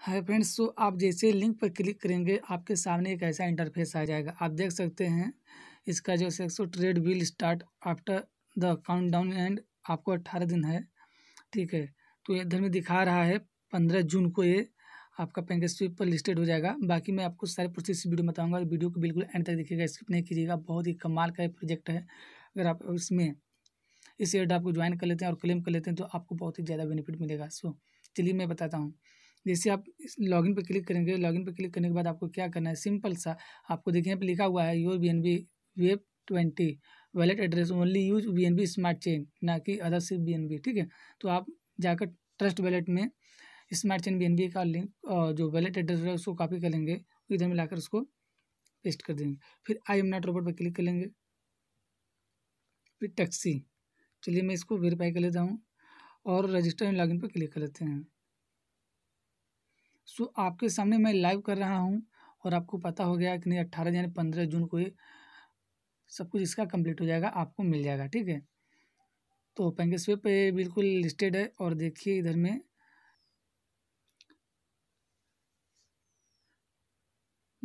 Hi friends तो आप जैसे लिंक पर क्लिक करेंगे आपके सामने एक ऐसा इंटरफेस आ जाएगा आप देख सकते हैं इसका जो सेक्सो trade bill start after the countdown and आपको अट्ठारह दिन है ठीक है तो ये इधर में दिखा रहा है पंद्रह जून को ये आपका पैकेज स्वीप पर लिस्टेड हो जाएगा बाकी मैं आपको सारे प्रोसेस वीडियो बताऊंगा वीडियो को बिल्कुल एंड तक देखिएगा स्किप नहीं कीजिएगा बहुत ही कमाल का प्रोजेक्ट है अगर आप इसमें इस एड आपको ज्वाइन कर लेते हैं और क्लेम कर लेते हैं तो आपको बहुत ही ज़्यादा बेनिफिट मिलेगा सो चलिए मैं बताता हूँ जैसे आप लॉगिन पर क्लिक करेंगे लॉगिन पर क्लिक करने के बाद आपको क्या करना है सिंपल सा आपको देखिए यहाँ पर लिखा हुआ है your B N B web twenty wallet address only use B N B smart chain ना कि अदर सिर्फ बी एन बी ठीक है तो आप जाकर ट्रस्ट वैलेट में smart chain B N B का लिंक जो वैलेट एड्रेस है उसको कॉपी कर लेंगे इधर में लाकर उसको पेस्ट कर देंगे फिर आई एम नॉट रोबोट पर क्लिक कर लेंगे फिर टैक्सी चलिए मैं इसको वेरीफाई कर लेता हूँ और रजिस्टर एंड लॉगिन पर क्लिक कर लेते हैं सो आपके सामने मैं लाइव कर रहा हूँ और आपको पता हो गया कि नहीं अट्ठारह यानी पंद्रह जून को ये सब कुछ इसका कंप्लीट हो जाएगा आपको मिल जाएगा ठीक है तो ओपन स्वेप बिल्कुल लिस्टेड है और देखिए इधर में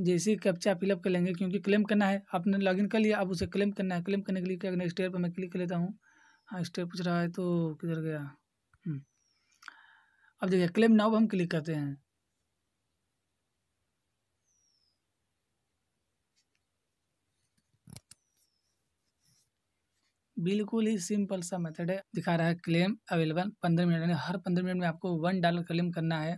जैसे ही कैप्चा फिलअप कर लेंगे क्योंकि क्लेम करना है आपने लॉगिन कर लिया अब उसे क्लेम करना है क्लेम करने के लिए क्या करना स्टेयर पर मैं क्लिक कर लेता हूँ हाँ स्टेयर पूछ रहा है तो किधर गया हम्म। अब देखिए क्लेम नाउ हम क्लिक करते हैं बिल्कुल ही सिंपल सा मेथड है दिखा रहा है क्लेम अवेलेबल पंद्रह मिनट यानी हर पंद्रह मिनट में आपको वन डॉलर क्लेम करना है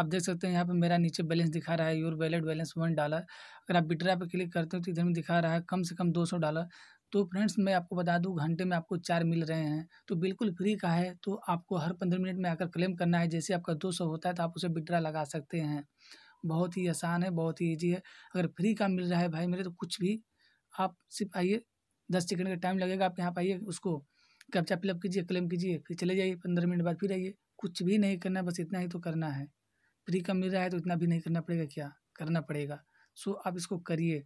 आप देख सकते हैं यहाँ पे मेरा नीचे बैलेंस दिखा रहा है your wallet balance one dollar अगर आप बिटरा पे क्लिक करते हो तो इधर में दिखा रहा है कम से कम दो सौ डॉलर तो फ्रेंड्स मैं आपको बता दूँ घंटे में आपको चार मिल रहे हैं तो बिल्कुल फ्री का है तो आपको हर पंद्रह मिनट में आकर क्लेम करना है जैसे आपका दो सौ होता है तो आप उसे बिटरा लगा सकते हैं बहुत ही आसान है बहुत ही ईजी है अगर फ्री का मिल रहा है भाई मेरे तो कुछ भी आप सिर्फ आइए दस सेकेंड का टाइम लगेगा आप यहाँ पर आइए उसको कैप्चा फिलअप कीजिए क्लेम कीजिए फिर चले जाइए पंद्रह मिनट बाद फिर आइए कुछ भी नहीं करना बस इतना ही तो करना है फ्री का मिल रहा है तो इतना भी नहीं करना पड़ेगा क्या करना पड़ेगा सो आप इसको करिए